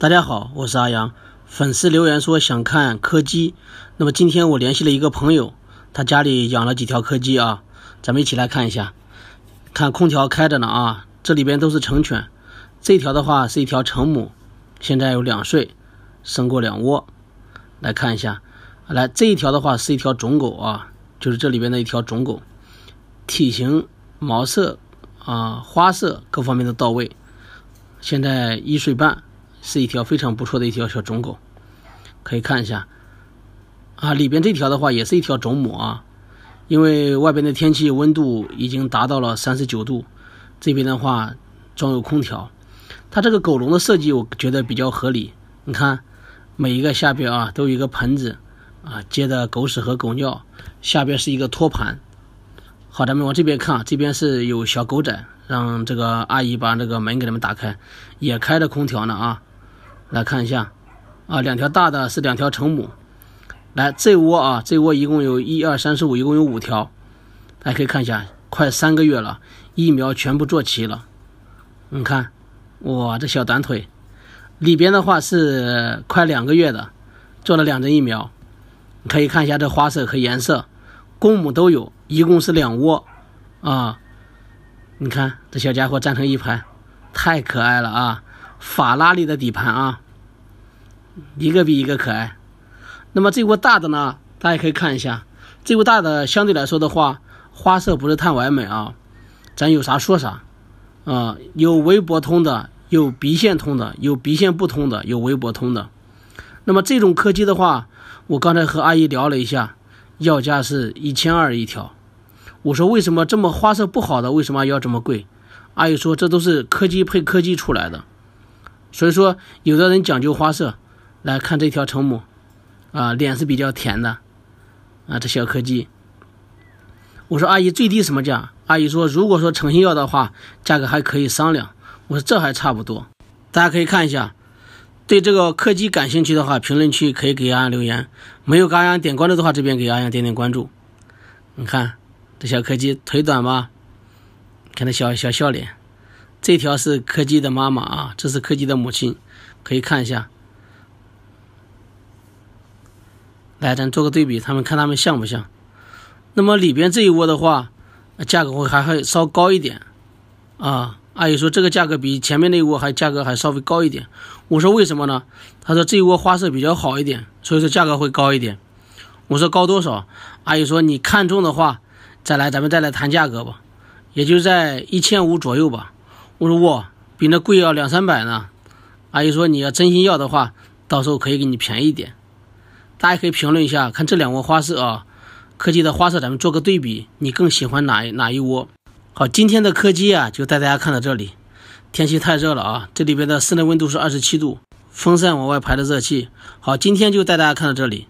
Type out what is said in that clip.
大家好，我是阿阳。粉丝留言说想看柯基，那么今天我联系了一个朋友，他家里养了几条柯基啊，咱们一起来看一下。看空调开着呢啊，这里边都是成犬。这条的话是一条成母，现在有两岁，生过两窝。来看一下，来这一条的话是一条种狗啊，就是这里边的一条种狗，体型、毛色啊、花色各方面都到位，现在一岁半。是一条非常不错的一条小种狗，可以看一下，啊，里边这条的话也是一条种母啊，因为外边的天气温度已经达到了三十九度，这边的话装有空调，它这个狗笼的设计我觉得比较合理，你看每一个下边啊都有一个盆子啊接的狗屎和狗尿，下边是一个托盘，好，咱们往这边看，这边是有小狗仔，让这个阿姨把这个门给他们打开，也开着空调呢啊。来看一下，啊，两条大的是两条成母。来，这窝啊，这窝一共有一二三四五，一共有五条。大家可以看一下，快三个月了，疫苗全部做齐了。你看，哇，这小短腿。里边的话是快两个月的，做了两针疫苗。你可以看一下这花色和颜色，公母都有，一共是两窝。啊，你看这小家伙站成一排，太可爱了啊。法拉利的底盘啊，一个比一个可爱。那么这窝大的呢，大家可以看一下。这窝大的相对来说的话，花色不是太完美啊。咱有啥说啥啊，有围脖通的，有鼻线通的，有鼻线不通的，有围脖通的。那么这种柯基的话，我刚才和阿姨聊了一下，要价是一千二一条。我说为什么这么花色不好的，为什么要这么贵？阿姨说这都是柯基配柯基出来的。所以说，有的人讲究花色，来看这条成母，啊，脸是比较甜的，啊，这小柯基。我说阿姨最低什么价？阿姨说如果说诚心要的话，价格还可以商量。我说这还差不多。大家可以看一下，对这个柯基感兴趣的话，评论区可以给阿阳留言。没有给阿阳点关注的话，这边给阿阳点点关注。你看这小柯基腿短吧？看那小小笑脸。这条是柯基的妈妈啊，这是柯基的母亲，可以看一下。来，咱做个对比，他们看他们像不像？那么里边这一窝的话，价格会还会稍高一点啊。阿姨说这个价格比前面那一窝还价格还稍微高一点。我说为什么呢？她说这一窝花色比较好一点，所以说价格会高一点。我说高多少？阿姨说你看中的话再来，咱们再来谈价格吧，也就在一千五左右吧。我说哇，比那贵要两三百呢，阿姨说你要真心要的话，到时候可以给你便宜点。大家可以评论一下，看这两窝花色啊，柯基的花色咱们做个对比，你更喜欢哪一哪一窝？好，今天的柯基啊，就带大家看到这里。天气太热了啊，这里边的室内温度是二十七度，风扇往外排的热气。好，今天就带大家看到这里。